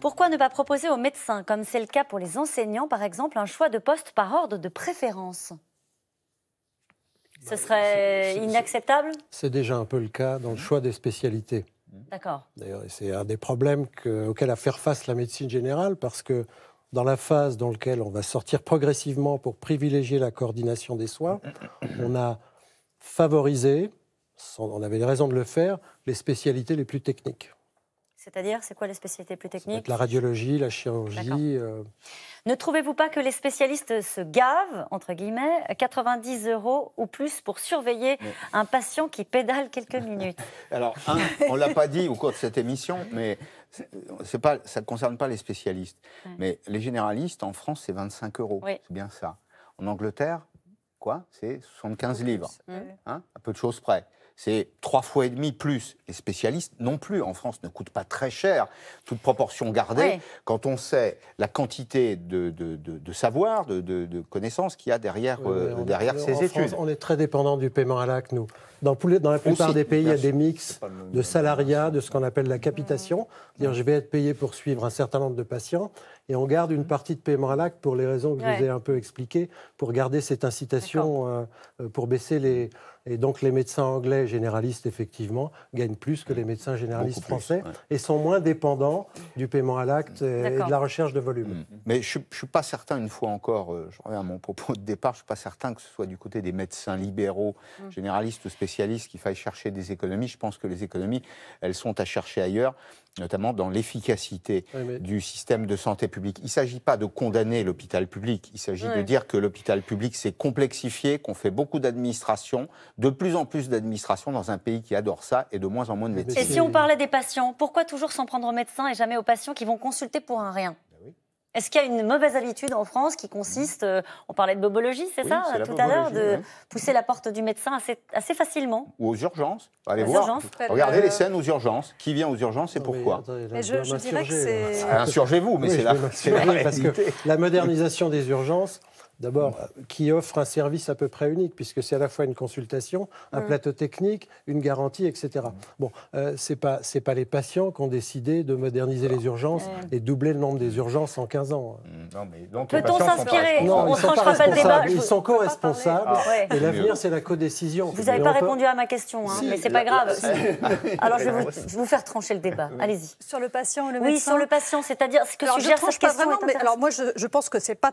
Pourquoi ne pas proposer aux médecins, comme c'est le cas pour les enseignants par exemple, un choix de poste par ordre de préférence ce bah, serait inacceptable C'est déjà un peu le cas dans le mmh. choix des spécialités. D'accord. D'ailleurs, c'est un des problèmes auxquels a faire face la médecine générale, parce que dans la phase dans laquelle on va sortir progressivement pour privilégier la coordination des soins, on a favorisé, on avait raisons de le faire, les spécialités les plus techniques. C'est-à-dire, c'est quoi les spécialités plus techniques La radiologie, la chirurgie. Euh. Ne trouvez-vous pas que les spécialistes se gavent, entre guillemets, 90 euros ou plus pour surveiller un patient qui pédale quelques minutes Alors, on ne l'a pas dit au cours de cette émission, mais pas, ça ne concerne pas les spécialistes. Mais les généralistes, en France, c'est 25 euros. C'est bien ça. En Angleterre, quoi C'est 75 livres. à hein peu de choses près c'est trois fois et demi plus. Les spécialistes non plus en France ne coûtent pas très cher, toute proportion gardée, quand on sait la quantité de, savoir, de, connaissances qu'il y a derrière, euh, ces études. on est très dépendant du paiement à l'acte, nous. Dans, la plupart des pays, il y a des mix de salariat, de ce qu'on appelle la capitation. Dire, je vais être payé pour suivre un certain nombre de patients et on garde une partie de paiement à l'acte pour les raisons que je vous ai un peu expliquées, pour garder cette incitation euh, euh, pour baisser les. Et donc les médecins anglais généralistes, effectivement, gagnent plus que mmh. les médecins généralistes français et sont moins dépendants du paiement à l'acte et, de la recherche de volume. Mmh. Mais je ne suis pas certain, une fois encore, euh, je reviens à mon propos de départ, je ne suis pas certain que ce soit du côté des médecins libéraux, mmh. généralistes ou spécialistes, qu'il faille chercher des économies. Je pense que les économies, elles sont à chercher ailleurs notamment dans l'efficacité du système de santé publique. Il ne s'agit pas de condamner l'hôpital public, il s'agit de dire que l'hôpital public s'est complexifié, qu'on fait beaucoup d'administration, de plus en plus d'administration dans un pays qui adore ça et de moins en moins de médecins. Et si on parlait des patients, pourquoi toujours s'en prendre aux médecins et jamais aux patients qui vont consulter pour un rien est-ce qu'il y a une mauvaise habitude en France qui consiste, euh, on parlait de bobologie, c'est ça, tout à l'heure, de pousser la porte du médecin assez, facilement Ou aux urgences. Allez voir. Regardez euh, les scènes aux urgences. Qui vient aux urgences et pourquoi Insurgez-vous, mais c'est la, Parce que la modernisation des urgences D'abord, qui offre un service à peu près unique, puisque c'est à la fois une consultation, un mm. plateau technique, une garantie, etc. Mm. Bon, euh, c'est pas c'est pas les patients qui ont décidé de moderniser les urgences et doubler le nombre des urgences en 15 ans. Mm, Peut-on s'inspirer on ils sont pas débat. Ils sont co-responsables. Ah et l'avenir, c'est la codécision. Vous n'avez pas répondu à ma question, hein, ce mais c'est pas grave. Alors je vais, vous, faire trancher le débat. Allez-y. Sur le patient, le médecin. Oui, sur le patient, c'est-à-dire ce que suggère cette question. alors moi, je, pense que c'est pas,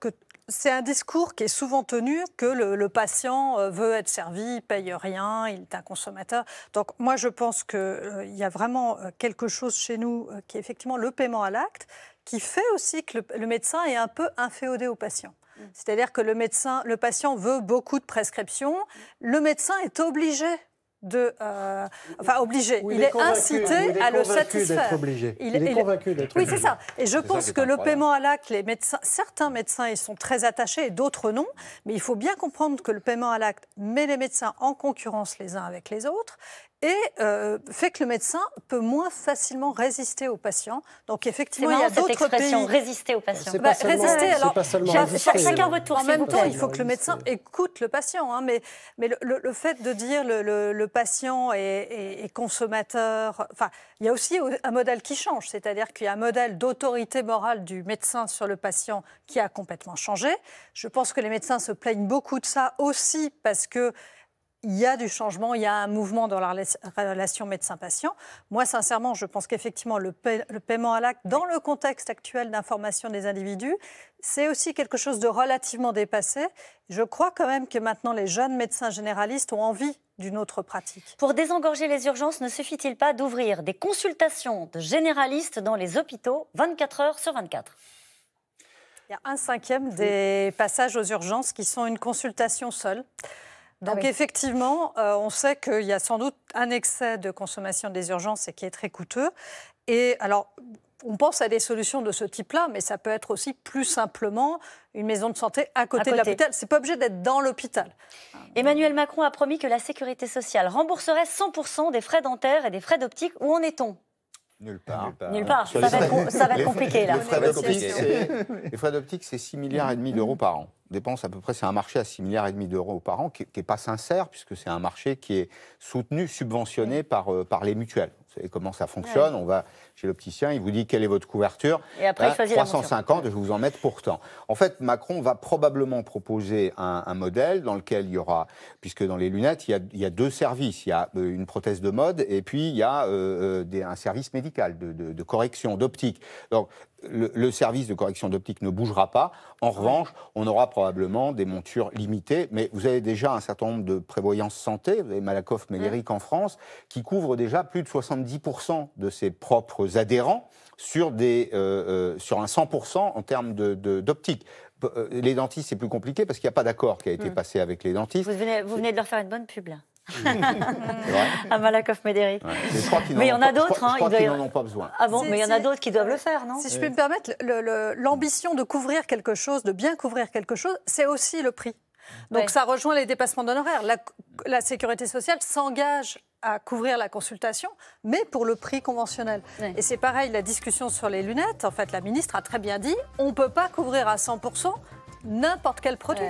que c'est un discours qui est souvent tenu que le, patient euh, veut être servi, il paye rien, il est un consommateur. Donc moi, je pense qu'il euh, y a vraiment euh, quelque chose chez nous qui est effectivement le paiement à l'acte, qui fait aussi que le, médecin est un peu inféodé au patient. Mm. C'est-à-dire que le médecin, le patient veut beaucoup de prescriptions. Mm. Le médecin est obligé de, euh, enfin obligé. il, est, incité à le satisfaire. Il, est convaincu d'être obligé. Oui, c'est ça. Et je pense que le paiement à l'acte, certains médecins ils sont très attachés et d'autres non. Mais il faut bien comprendre que le paiement à l'acte met les médecins en concurrence les uns avec les autres et euh, fait que le médecin peut moins facilement résister aux patients. Donc effectivement, il y a d'autres Résister aux patients. résister. Alors, En même temps, il faut que le médecin écoute le patient. Hein, mais, mais le, fait de dire le, le patient est, consommateur. Enfin, il y a aussi un modèle qui change, c'est-à-dire qu'il y a un modèle d'autorité morale du médecin sur le patient qui a complètement changé. Je pense que les médecins se plaignent beaucoup de ça aussi parce que il y a du changement, il y a un mouvement dans la relation médecin-patient. Moi, sincèrement, je pense qu'effectivement, le, paiement à l'acte, dans le contexte actuel d'information des individus, c'est aussi quelque chose de relativement dépassé. Je crois quand même que maintenant, les jeunes médecins généralistes ont envie d'une autre pratique. Pour désengorger les urgences, ne suffit-il pas d'ouvrir des consultations de généralistes dans les hôpitaux 24 heures sur 24 Il y a un cinquième des passages aux urgences qui sont une consultation seule. Ah Donc effectivement, euh, on sait qu'il y a sans doute un excès de consommation des urgences et qui est très coûteux. Et alors, on pense à des solutions de ce type-là, mais ça peut être aussi plus simplement une maison de santé à côté, à côté. de l'hôpital. C'est pas obligé d'être dans l'hôpital. Emmanuel Macron a promis que la sécurité sociale rembourserait 100% des frais dentaires et des frais d'optique. Où en est-on Nulle part. Nulle part. Ça, va être, compliqué, là. Les frais d'optique, c'est 6 milliards et demi d'euros par an. Dépense à peu près, c'est un marché à 6 milliards et demi d'euros par an qui n'est pas sincère puisque c'est un marché qui est soutenu, subventionné par, euh, par les mutuelles et comment ça fonctionne. On va chez l'opticien, il vous dit quelle est votre couverture. Et après, 350, je vous en mets pourtant. En fait, Macron va probablement proposer un, modèle dans lequel il y aura, puisque dans les lunettes, il y, a, deux services. Il y a euh, une prothèse de mode et puis il y a euh, euh, un service médical de, de correction, d'optique. Donc, le, service de correction d'optique ne bougera pas. En revanche, on aura probablement des montures limitées, mais vous avez déjà un certain nombre de prévoyances santé, Malakoff, Méléric en France, qui couvrent déjà plus de 70% de ses propres adhérents sur, des, euh, euh, sur un 100% en termes d'optique. Euh, les dentistes, c'est plus compliqué parce qu'il n'y a pas d'accord qui a été hum. passé avec les dentistes. Vous venez, vous venez de leur faire une bonne pub, là. à Malakoff Médéric. Hein, ah mais il y en a d'autres. ils n'en ont pas besoin. mais il y en a d'autres qui doivent le faire, non Si je peux me permettre, l'ambition de couvrir quelque chose, de bien couvrir quelque chose, c'est aussi le prix. Donc ça rejoint les dépassements d'honoraires. La, sécurité sociale s'engage à couvrir la consultation, mais pour le prix conventionnel. Et c'est pareil, la discussion sur les lunettes, en fait, la ministre a très bien dit, on ne peut pas couvrir à 100%, n'importe quel produit.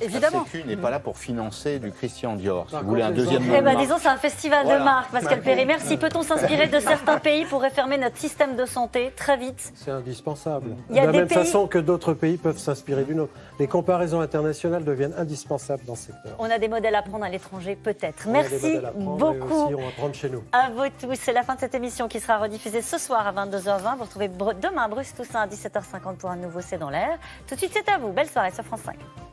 Évidemment. La Sécu n'est pas là pour financer du Christian Dior. Si vous voulez un deuxième nom. Eh ben, disons, c'est un festival de marques, Pascal Perry. Merci. Peut-on s'inspirer de certains pays pour réformer notre système de santé très vite C'est indispensable. de la même façon que d'autres pays peuvent s'inspirer d'une autre. Les comparaisons internationales deviennent indispensables dans ce secteur. On a des modèles à prendre à l'étranger, peut-être. Merci beaucoup. Aussi, on va prendre chez nous. À vous tous. C'est la fin de cette émission qui sera rediffusée ce soir à 22h20. Vous retrouvez demain Bruce Toussaint à 17h50 pour un nouveau C'est dans l'air. Tout de suite, c'est à vous. Belle soirée sur France 5.